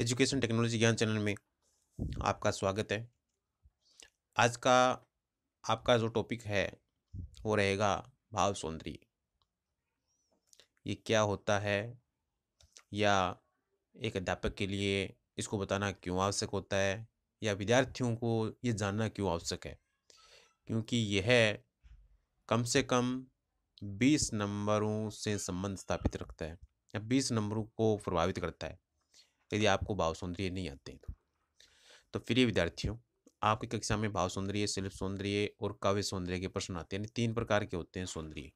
Education technology ज्ञान channel में आपका स्वागत है आज का आपका जो टॉपिक है वो रहेगा भाव सौंदर्य ये क्या होता है या एक अध्यापक के लिए इसको बताना क्यों आवश्यक होता है या विद्यार्थियों को ये जानना क्यों आवश्यक है क्योंकि यह कम से कम बीस नंबरों से संबंध स्थापित रखता है या बीस नंबरों को प्रभावित करता है यदि आपको भाव सौंदर्य नहीं आते तो तो प्रिय विद्यार्थियों आपकी कक्षा में भाव सौंदर्य शिल्प सौंदर्य और काव्य सौंदर्य के प्रश्न आते हैं तीन प्रकार के होते हैं सौंदर्य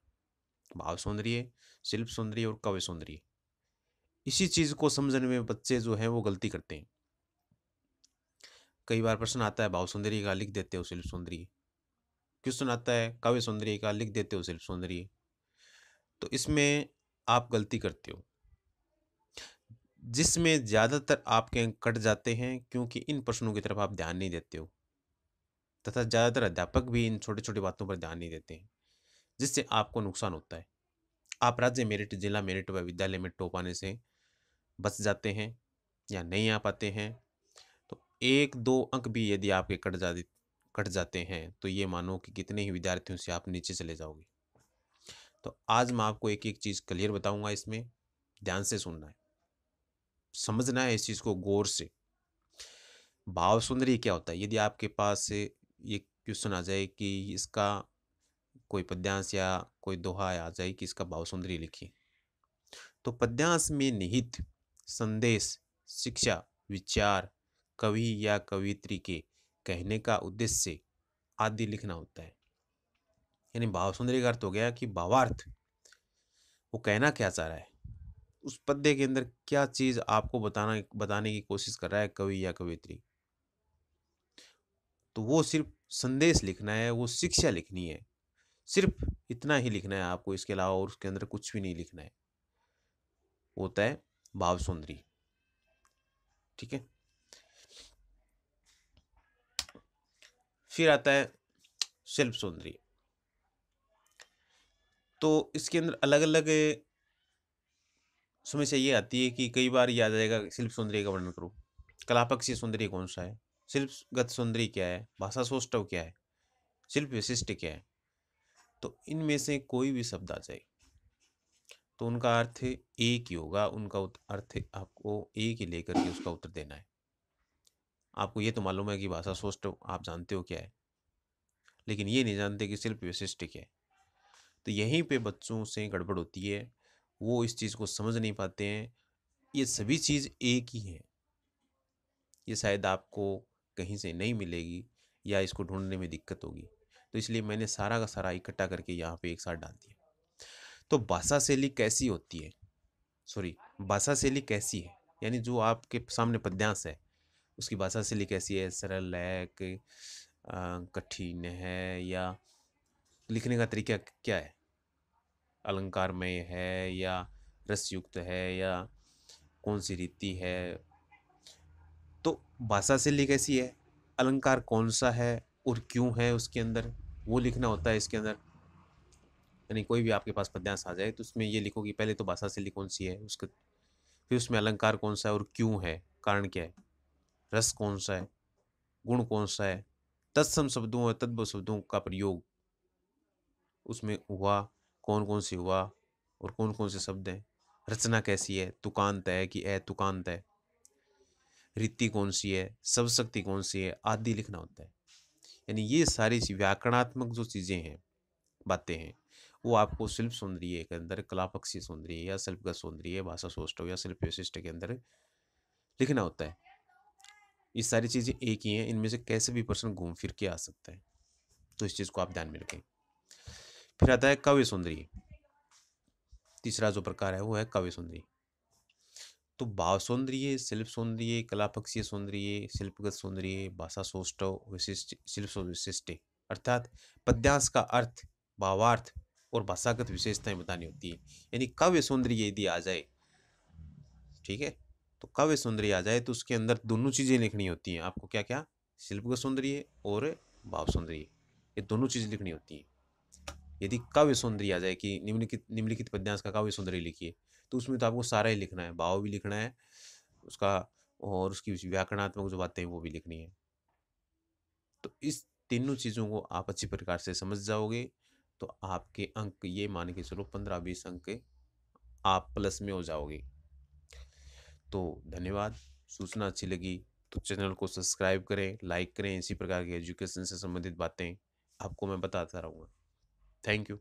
भाव सौंदर्य शिल्प सौंदर्य और काव्य सौंदर्य इसी चीज़ को समझने में बच्चे जो हैं वो गलती करते हैं कई बार प्रश्न आता है भाव सौंदर्य का लिख देते हो शिल्प सौंदर्य क्वेश्चन आता है काव्य सौंदर्य का लिख देते हो शिल्प सौंदर्य तो इसमें आप गलती करते हो जिसमें ज़्यादातर आपके अंक कट जाते हैं क्योंकि इन प्रश्नों की तरफ आप ध्यान नहीं देते हो तथा ज़्यादातर अध्यापक भी इन छोटी छोटी बातों पर ध्यान नहीं देते हैं जिससे आपको नुकसान होता है आप राज्य मेरिट जिला मेरिट व विद्यालय में टॉप आने से बच जाते हैं या नहीं आ पाते हैं तो एक दो अंक भी यदि आपके कट जा कट जाते हैं तो ये मानो कि कितने ही विद्यार्थियों से आप नीचे चले जाओगे तो आज मैं आपको एक एक चीज़ क्लियर बताऊंगा इसमें ध्यान से सुनना है समझना है इस चीज़ को गौर से भाव सुंदरी क्या होता है यदि आपके पास ये क्वेश्चन आ जाए कि इसका कोई पद्यांश या कोई दोहा आ जाए कि इसका भाव सुंदरी लिखिए तो पद्यांश में निहित संदेश शिक्षा विचार कवि या कवित्री के कहने का उद्देश्य आदि लिखना होता है यानी भाव सुंदरी का अर्थ हो गया कि भावार्थ वो कहना क्या चाह रहा है उस पद्य के अंदर क्या चीज आपको बताना बताने की कोशिश कर रहा है कवि या कवित्री तो वो सिर्फ संदेश लिखना है वो शिक्षा लिखनी है सिर्फ इतना ही लिखना है आपको इसके अलावा और उसके अंदर कुछ भी नहीं लिखना है होता है भाव सुंदरी ठीक है फिर आता है शिल्प सुंदरी तो इसके अंदर अलग अलग समस्या ये आती है कि कई बार याद जाएगा शिल्प सौंदर्य का वर्णन करो कलापक्षी सौंदर्य कौन सा है शिल्पगत सौंदर्य क्या है भाषा सौष्टव क्या है शिल्प विशिष्ट क्या है तो इनमें से कोई भी शब्द आ जाए तो उनका अर्थ एक ही होगा उनका अर्थ आपको एक ही लेकर के उसका उत्तर देना है आपको ये तो मालूम है कि भाषा सोष्ट आप जानते हो क्या है लेकिन ये नहीं जानते कि शिल्प विशिष्ट क्या है तो यहीं पे बच्चों से गड़बड़ होती है वो इस चीज़ को समझ नहीं पाते हैं ये सभी चीज़ एक ही है ये शायद आपको कहीं से नहीं मिलेगी या इसको ढूंढने में दिक्कत होगी तो इसलिए मैंने सारा का सारा इकट्ठा करके यहाँ पे एक साथ डाल दिया तो भाषा शैली कैसी होती है सॉरी भाषा शैली कैसी है यानी जो आपके सामने पद्यांश है उसकी भाषा शैली कैसी है सरल है कि कठिन है या लिखने का तरीका क्या है अलंकारमय है या रसयुक्त है या कौन सी रीति है तो भाषा से लिख है अलंकार कौन सा है और क्यों है उसके अंदर वो लिखना होता है इसके अंदर यानी कोई भी आपके पास पद्यांश आ जाए तो उसमें ये लिखो कि पहले तो भाषा शैली कौन सी है उसके फिर उसमें अलंकार कौन सा है और क्यों है कारण क्या है रस कौन सा है गुण कौन सा है तत्सम शब्दों और तद्भव शब्दों का प्रयोग उसमें हुआ कौन कौन सी हुआ और कौन कौन से शब्द हैं रचना कैसी है तुकांत है कि ए तुकांत है रीति कौन सी है शक्ति कौन सी है आदि लिखना होता है यानी ये सारी व्याकरणात्मक जो चीज़ें हैं बातें हैं वो आपको शिल्प सौंदर्य के अंदर कलापक्षी सौंदर्य या शिल्पगत सौंदर्य भाषा सोष्ट या शिल्प विशिष्ट के अंदर लिखना होता है ये सारी चीज़ें एक ही हैं इनमें से कैसे भी पर्सन घूम फिर के आ सकता है तो इस चीज़ को आप ध्यान में रखें फिर आता है कवि सुंदरी तीसरा जो प्रकार है वो है कवि सुंदरी तो भाव सौंदर्य शिल्प सौंदर्य कलापक्षीय सौंदर्य शिल्पगत सौंदर्य भाषा सोष्ट विशिष्ट शिल्प विशिष्ट अर्थात पद्यांश का अर्थ भावार्थ और भाषागत विशेषताएं बतानी होती है यानी कव्य सौंदर्य यदि आ जाए ठीक है तो कव्य सौंदर्य आ जाए तो उसके अंदर दोनों चीज़ें लिखनी होती हैं आपको क्या क्या शिल्पगत सौंदर्य और भाव सौंदर्य ये दोनों चीज़ लिखनी होती हैं यदि काव्य सौंदर्य आ जाए कि निम्नलिखित निम्नलिखित पद्यांश का काव्य सौंदर्य लिखिए तो उसमें तो आपको सारा ही लिखना है भाव भी लिखना है उसका और उसकी व्याकरणात्मक जो बातें हैं वो भी लिखनी है तो इस तीनों चीज़ों को आप अच्छी प्रकार से समझ जाओगे तो आपके अंक ये मान के चलो पंद्रह बीस अंक आप प्लस में हो जाओगे तो धन्यवाद सूचना अच्छी लगी तो चैनल को सब्सक्राइब करें लाइक करें इसी प्रकार की एजुकेशन से संबंधित बातें आपको मैं बताता रहूँगा Thank you.